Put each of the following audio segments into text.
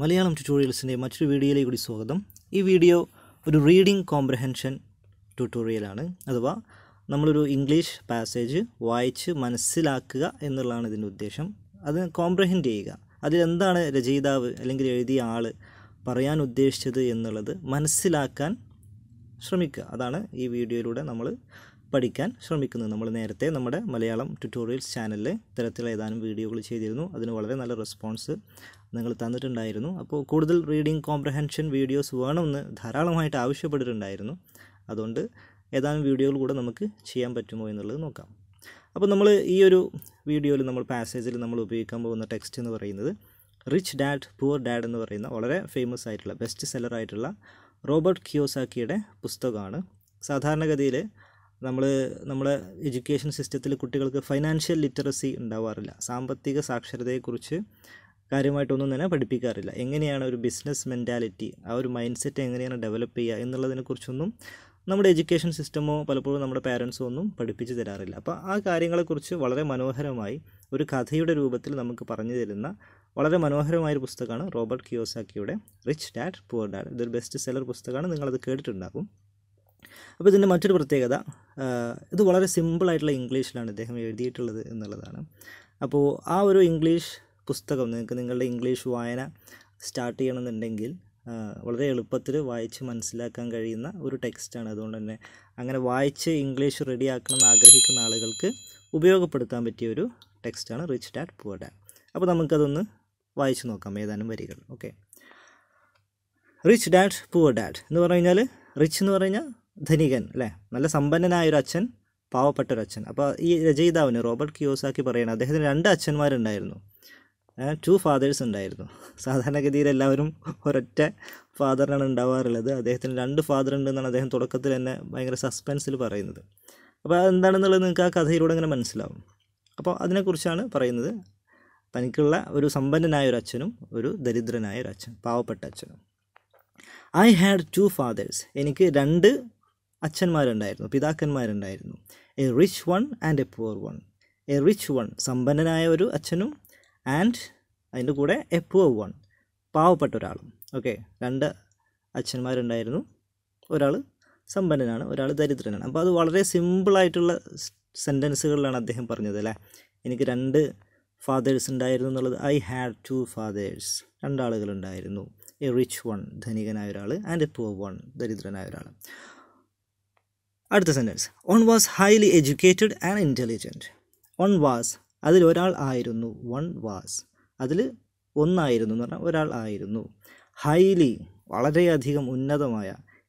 മലയാളം ട്യൂട്ടോറിയൽസിൻ്റെ മറ്റൊരു വീഡിയോയിലേക്ക് കൂടി സ്വാഗതം ഈ വീഡിയോ ഒരു റീഡിംഗ് കോംപ്രഹെൻഷൻ ട്യൂട്ടോറിയലാണ് അഥവാ നമ്മളൊരു ഇംഗ്ലീഷ് പാസേജ് വായിച്ച് മനസ്സിലാക്കുക എന്നുള്ളതാണ് ഇതിൻ്റെ ഉദ്ദേശം അത് കോംപ്രഹെൻഡ് ചെയ്യുക അതിലെന്താണ് രചയിതാവ് അല്ലെങ്കിൽ എഴുതിയ ആൾ പറയാൻ ഉദ്ദേശിച്ചത് എന്നുള്ളത് മനസ്സിലാക്കാൻ ശ്രമിക്കുക അതാണ് ഈ വീഡിയോയിലൂടെ നമ്മൾ പഠിക്കാൻ ശ്രമിക്കുന്നത് നമ്മൾ നേരത്തെ നമ്മുടെ മലയാളം ട്യൂട്ടോറിയൽസ് ചാനലിൽ ഇത്തരത്തിലുള്ള ഏതാനും വീഡിയോകൾ ചെയ്തിരുന്നു അതിന് വളരെ നല്ല റെസ്പോൺസ് നിങ്ങൾ തന്നിട്ടുണ്ടായിരുന്നു അപ്പോൾ കൂടുതൽ റീഡിംഗ് കോംപ്രഹെൻഷൻ വീഡിയോസ് വേണമെന്ന് ധാരാളമായിട്ട് ആവശ്യപ്പെട്ടിട്ടുണ്ടായിരുന്നു അതുകൊണ്ട് ഏതാനും വീഡിയോകൾ കൂടെ നമുക്ക് ചെയ്യാൻ പറ്റുമോ എന്നുള്ളത് നോക്കാം അപ്പോൾ നമ്മൾ ഈ ഒരു വീഡിയോയിൽ നമ്മൾ പാസേജിൽ നമ്മൾ ഉപയോഗിക്കാൻ പോകുന്ന ടെക്സ്റ്റ് എന്ന് പറയുന്നത് റിച്ച് ഡാഡ് പുവർ ഡാഡ് എന്ന് പറയുന്ന വളരെ ഫേമസ് ആയിട്ടുള്ള ബെസ്റ്റ് സെല്ലർ ആയിട്ടുള്ള റോബർട്ട് കിയോസാക്കിയുടെ പുസ്തകമാണ് സാധാരണഗതിയിൽ നമ്മൾ നമ്മുടെ എഡ്യൂക്കേഷൻ സിസ്റ്റത്തിൽ കുട്ടികൾക്ക് ഫൈനാൻഷ്യൽ ലിറ്ററസി ഉണ്ടാവാറില്ല സാമ്പത്തിക സാക്ഷരതയെക്കുറിച്ച് കാര്യമായിട്ടൊന്നും തന്നെ പഠിപ്പിക്കാറില്ല എങ്ങനെയാണ് ഒരു ബിസിനസ് മെൻറ്റാലിറ്റി ആ ഒരു മൈൻഡ് സെറ്റ് എങ്ങനെയാണ് ഡെവലപ്പ് ചെയ്യുക എന്നുള്ളതിനെക്കുറിച്ചൊന്നും നമ്മുടെ എഡ്യൂക്കേഷൻ സിസ്റ്റമോ പലപ്പോഴും നമ്മുടെ പാരൻസോ ഒന്നും പഠിപ്പിച്ച് തരാറില്ല അപ്പോൾ ആ കാര്യങ്ങളെക്കുറിച്ച് വളരെ മനോഹരമായി ഒരു കഥയുടെ രൂപത്തിൽ നമുക്ക് പറഞ്ഞു തരുന്ന വളരെ മനോഹരമായ ഒരു പുസ്തകമാണ് റോബർട്ട് കിയോസാക്കിയുടെ റിച്ച് ഡാഡ് പുവർ ഡാഡ് ഇതൊരു ബെസ്റ്റ് സെല്ലർ പുസ്തകമാണ് നിങ്ങളത് കേട്ടിട്ടുണ്ടാകും അപ്പോൾ ഇതിൻ്റെ മറ്റൊരു പ്രത്യേകത ഇത് വളരെ സിമ്പിളായിട്ടുള്ള ഇംഗ്ലീഷിലാണ് ഇദ്ദേഹം എഴുതിയിട്ടുള്ളത് എന്നുള്ളതാണ് അപ്പോൾ ആ ഒരു ഇംഗ്ലീഷ് പുസ്തകം നിങ്ങൾക്ക് നിങ്ങളുടെ ഇംഗ്ലീഷ് വായന സ്റ്റാർട്ട് ചെയ്യണമെന്നുണ്ടെങ്കിൽ വളരെ എളുപ്പത്തിൽ വായിച്ച് മനസ്സിലാക്കാൻ കഴിയുന്ന ഒരു ടെക്സ്റ്റാണ് അതുകൊണ്ട് തന്നെ അങ്ങനെ വായിച്ച് ഇംഗ്ലീഷ് റെഡി റെഡിയാക്കണമെന്ന് ആഗ്രഹിക്കുന്ന ആളുകൾക്ക് ഉപയോഗപ്പെടുത്താൻ പറ്റിയ ഒരു ടെക്സ്റ്റാണ് റിച്ച് ഡാഡ് പുവർ ഡാഡ് അപ്പോൾ നമുക്കതൊന്ന് വായിച്ചു നോക്കാം ഏതാനും വരികൾ okay rich dad poor dad എന്ന് പറഞ്ഞു കഴിഞ്ഞാൽ റിച്ച് എന്ന് പറഞ്ഞു ധനികൻ അല്ലേ നല്ല സമ്പന്നനായ ഒരു അച്ഛൻ പാവപ്പെട്ട ഒരു അച്ഛൻ അപ്പോൾ ഈ രചയിതാവിന് റോബർട്ട് കിയോസാക്കി പറയുന്നത് അദ്ദേഹത്തിന് രണ്ട് അച്ഛന്മാരുണ്ടായിരുന്നു ടു ഫാദേഴ്സ് ഉണ്ടായിരുന്നു സാധാരണഗതിയിൽ എല്ലാവരും ഒരൊറ്റ ഫാദറിനാണ് ഉണ്ടാവാറുള്ളത് അദ്ദേഹത്തിന് രണ്ട് ഫാദർ ഉണ്ടെന്നാണ് അദ്ദേഹം തുടക്കത്തിൽ തന്നെ ഭയങ്കര സസ്പെൻസിൽ പറയുന്നത് അപ്പോൾ അതെന്താണെന്നുള്ളത് നിങ്ങൾക്ക് ആ കഥയിലൂടെ അങ്ങനെ മനസ്സിലാവും അപ്പോൾ അതിനെക്കുറിച്ചാണ് പറയുന്നത് തനിക്കുള്ള ഒരു സമ്പന്നനായ ഒരു അച്ഛനും ഒരു ദരിദ്രനായ ഒരു അച്ഛൻ പാവപ്പെട്ട അച്ഛനും ഐ ഹാഡ് ടു ഫാദേഴ്സ് എനിക്ക് രണ്ട് അച്ഛന്മാരുണ്ടായിരുന്നു പിതാക്കന്മാരുണ്ടായിരുന്നു a rich one and a poor one a rich one സമ്പന്നനായ ഒരു അച്ഛനും ആൻഡ് അതിൻ്റെ കൂടെ എ പുവർ വൺ പാവപ്പെട്ട ഒരാളും ഓക്കെ രണ്ട് അച്ഛന്മാരുണ്ടായിരുന്നു ഒരാൾ സമ്പന്നനാണ് ഒരാൾ ദരിദ്രനാണ് അപ്പോൾ അത് വളരെ സിമ്പിളായിട്ടുള്ള സെൻറ്റൻസുകളിലാണ് അദ്ദേഹം പറഞ്ഞത് അല്ലേ എനിക്ക് രണ്ട് ഫാദേഴ്സ് ഉണ്ടായിരുന്നു എന്നുള്ളത് ഐ ഹാഡ് ടു ഫാദേഴ്സ് രണ്ടാളുകളുണ്ടായിരുന്നു എ റിച്ച് വൺ ധനികനായ ഒരാൾ ആൻഡ് എ പുവർ വൺ ദരിദ്രനായ ഒരാൾ അടുത്ത sentence one was highly educated and intelligent one was അതിൽ ഒരാൾ ആയിരുന്നു വൺ വാസ് അതിൽ ഒന്നായിരുന്നു എന്ന് പറഞ്ഞാൽ ഒരാൾ ആയിരുന്നു ഹൈലി വളരെയധികം ഉന്നതമായ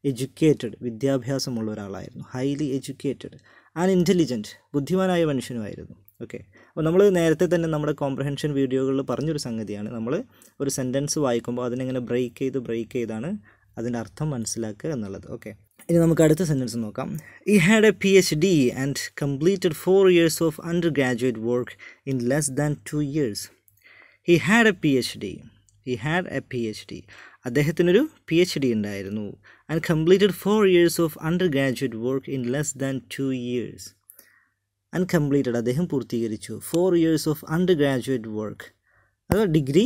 എഡ്യൂക്കേറ്റഡ് വിദ്യാഭ്യാസമുള്ള ഒരാളായിരുന്നു ഹൈലി എഡ്യൂക്കേറ്റഡ് ആൻഡ് ഇൻ്റലിജൻറ്റ് ബുദ്ധിമാനായ മനുഷ്യനുമായിരുന്നു ഓക്കെ അപ്പോൾ നമ്മൾ നേരത്തെ തന്നെ നമ്മുടെ കോംപ്രഹെൻഷൻ വീഡിയോകളിൽ പറഞ്ഞൊരു സംഗതിയാണ് നമ്മൾ ഒരു സെൻറ്റൻസ് വായിക്കുമ്പോൾ അതിനെങ്ങനെ ബ്രേക്ക് ചെയ്ത് ബ്രേക്ക് ചെയ്താണ് അതിൻ്റെ അർത്ഥം മനസ്സിലാക്കുക എന്നുള്ളത് ഓക്കെ ഇനി നമുക്ക് അടുത്ത സെൻറ്റൻസ് നോക്കാം he had a P H D and completed four years of undergraduate work in less than two years he had a P H D he had a P H D അദ്ദേഹത്തിനൊരു P H D ഉണ്ടായിരുന്നു and completed four years of undergraduate work in less than two years uncompleted അദ്ദേഹം പൂർത്തീകരിച്ചു four years of undergraduate work അത് degree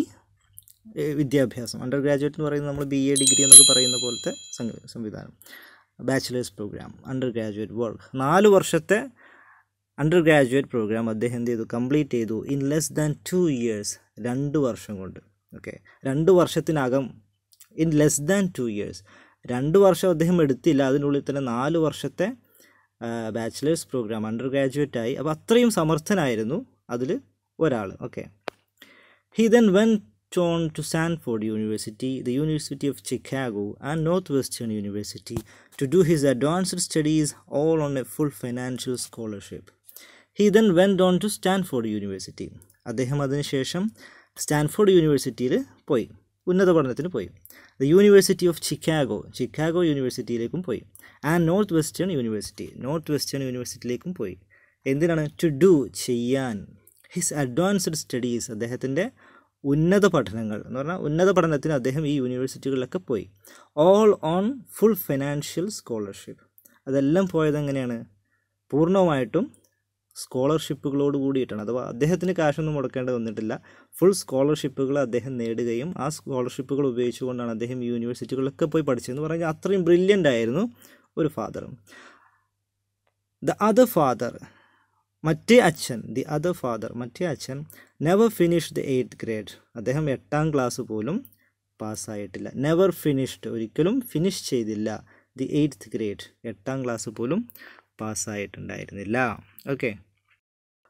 വിദ്യാഭ്യാസം undergraduate എന്ന് പറയുന്നത് നമ്മൾ B A degree എന്നൊക്കെ പറയുന്ന പോലത്തെ സംവിധാനം bachelors program undergraduate work നാല് വർഷത്തെ അണ്ടർ ഗ്രാജുവേറ്റ് പ്രോഗ്രാം അദ്ദേഹം എന്ത് ചെയ്തു കംപ്ലീറ്റ് ചെയ്തു in less than two years രണ്ട് വർഷം കൊണ്ട് ഓക്കെ രണ്ട് വർഷത്തിനകം in less than two years രണ്ട് വർഷം അദ്ദേഹം എടുത്തില്ല അതിനുള്ളിൽ തന്നെ നാല് വർഷത്തെ ബാച്ചിലേഴ്സ് പ്രോഗ്രാം അണ്ടർ ഗ്രാജുവേറ്റ് ആയി അപ്പോൾ അത്രയും സമർത്ഥനായിരുന്നു അതിൽ ഒരാൾ okay he then went on to Stanford University the University of Chicago and Northwestern University to do his advanced studies all on a full financial scholarship he then went on to Stanford University അദ്ദേഹം അതിനുശേഷം Stanford യൂണിവേഴ്സിറ്റിയിൽ പോയി ഉന്നത പഠനത്തിന് പോയി the University of Chicago Chicago യൂണിവേഴ്സിറ്റിയിലേക്കും പോയി and Northwestern University Northwestern യൂണിവേഴ്സിറ്റിയിലേക്കും പോയി എന്തിനാണ് ടു ഡു ചെയ്യാൻ ഹിസ് അഡ്വാൻസ്ഡ് സ്റ്റഡീസ് അദ്ദേഹത്തിൻ്റെ ഉന്നത പഠനങ്ങൾ എന്ന് പറഞ്ഞാൽ ഉന്നത പഠനത്തിന് അദ്ദേഹം ഈ യൂണിവേഴ്സിറ്റികളിലൊക്കെ പോയി all on full financial scholarship അതെല്ലാം പോയത് എങ്ങനെയാണ് പൂർണ്ണമായിട്ടും സ്കോളർഷിപ്പുകളോട് കൂടിയിട്ടാണ് അഥവാ അദ്ദേഹത്തിന് കാശൊന്നും മുടക്കേണ്ടി വന്നിട്ടില്ല ഫുൾ സ്കോളർഷിപ്പുകൾ അദ്ദേഹം നേടുകയും ആ സ്കോളർഷിപ്പുകൾ ഉപയോഗിച്ചുകൊണ്ടാണ് അദ്ദേഹം യൂണിവേഴ്സിറ്റികളിലൊക്കെ പോയി പഠിച്ചതെന്ന് പറഞ്ഞാൽ അത്രയും ബ്രില്യൻ്റ് ആയിരുന്നു ഒരു ഫാദർ ദ അതർ ഫാദർ മറ്റേ അച്ഛൻ ദി അതർ ഫാദർ മറ്റേ അച്ഛൻ never finished the eighth grade അദ്ദേഹം എട്ടാം ക്ലാസ് പോലും പാസ്സായിട്ടില്ല നെവർ ഫിനിഷ്ഡ് ഒരിക്കലും ഫിനിഷ് ചെയ്തില്ല ദി എയ്ത്ത് ഗ്രേഡ് എട്ടാം ക്ലാസ് പോലും പാസ്സായിട്ടുണ്ടായിരുന്നില്ല ഓക്കെ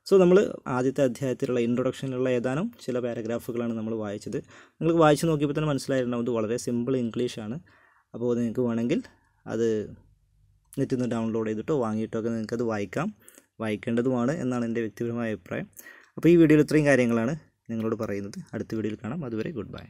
സോ നമ്മൾ ആദ്യത്തെ അധ്യായത്തിലുള്ള ഇൻട്രൊഡക്ഷനിലുള്ള ഏതാനും ചില പാരഗ്രാഫുകളാണ് നമ്മൾ വായിച്ചത് നിങ്ങൾക്ക് വായിച്ച് നോക്കിയപ്പോൾ തന്നെ മനസ്സിലായിരുന്നു ഇത് വളരെ സിമ്പിൾ ഇംഗ്ലീഷാണ് അപ്പോൾ നിങ്ങൾക്ക് വേണമെങ്കിൽ അത് നെറ്റിൽ നിന്ന് ഡൗൺലോഡ് ചെയ്തിട്ടോ ഒക്കെ നിങ്ങൾക്കത് വായിക്കാം വായിക്കേണ്ടതുമാണ് എന്നാണ് എൻ്റെ വ്യക്തിപരമായ അഭിപ്രായം അപ്പോൾ ഈ വീഡിയോയിൽ ഇത്രയും കാര്യങ്ങളാണ് നിങ്ങളോട് പറയുന്നത് അടുത്ത വീഡിയോയിൽ കാണാം അതുവരെ ഗുഡ് ബൈ